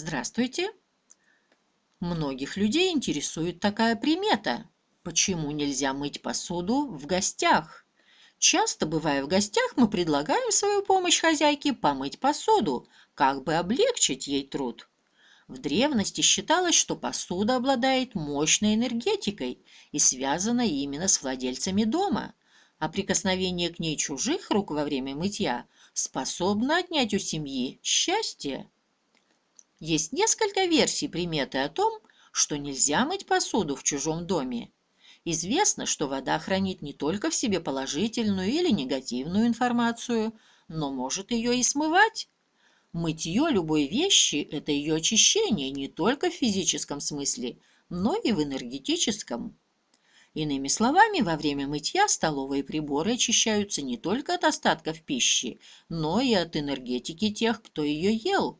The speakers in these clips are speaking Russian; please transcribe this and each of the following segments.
Здравствуйте! Многих людей интересует такая примета. Почему нельзя мыть посуду в гостях? Часто, бывая в гостях, мы предлагаем свою помощь хозяйке помыть посуду, как бы облегчить ей труд. В древности считалось, что посуда обладает мощной энергетикой и связана именно с владельцами дома, а прикосновение к ней чужих рук во время мытья способно отнять у семьи счастье. Есть несколько версий приметы о том, что нельзя мыть посуду в чужом доме. Известно, что вода хранит не только в себе положительную или негативную информацию, но может ее и смывать. Мытье любой вещи – это ее очищение не только в физическом смысле, но и в энергетическом. Иными словами, во время мытья столовые приборы очищаются не только от остатков пищи, но и от энергетики тех, кто ее ел.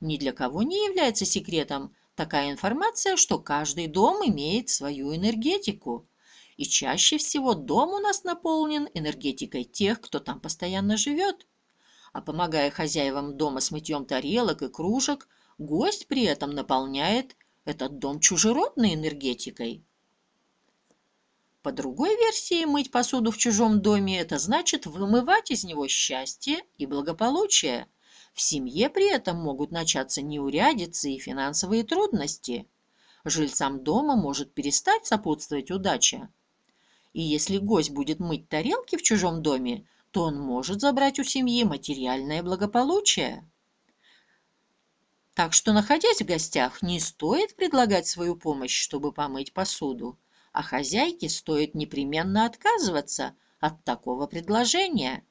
Ни для кого не является секретом такая информация, что каждый дом имеет свою энергетику. И чаще всего дом у нас наполнен энергетикой тех, кто там постоянно живет. А помогая хозяевам дома с мытьем тарелок и кружек, гость при этом наполняет этот дом чужеродной энергетикой. По другой версии, мыть посуду в чужом доме – это значит вымывать из него счастье и благополучие – в семье при этом могут начаться неурядицы и финансовые трудности. Жильцам дома может перестать сопутствовать удача. И если гость будет мыть тарелки в чужом доме, то он может забрать у семьи материальное благополучие. Так что, находясь в гостях, не стоит предлагать свою помощь, чтобы помыть посуду, а хозяйке стоит непременно отказываться от такого предложения.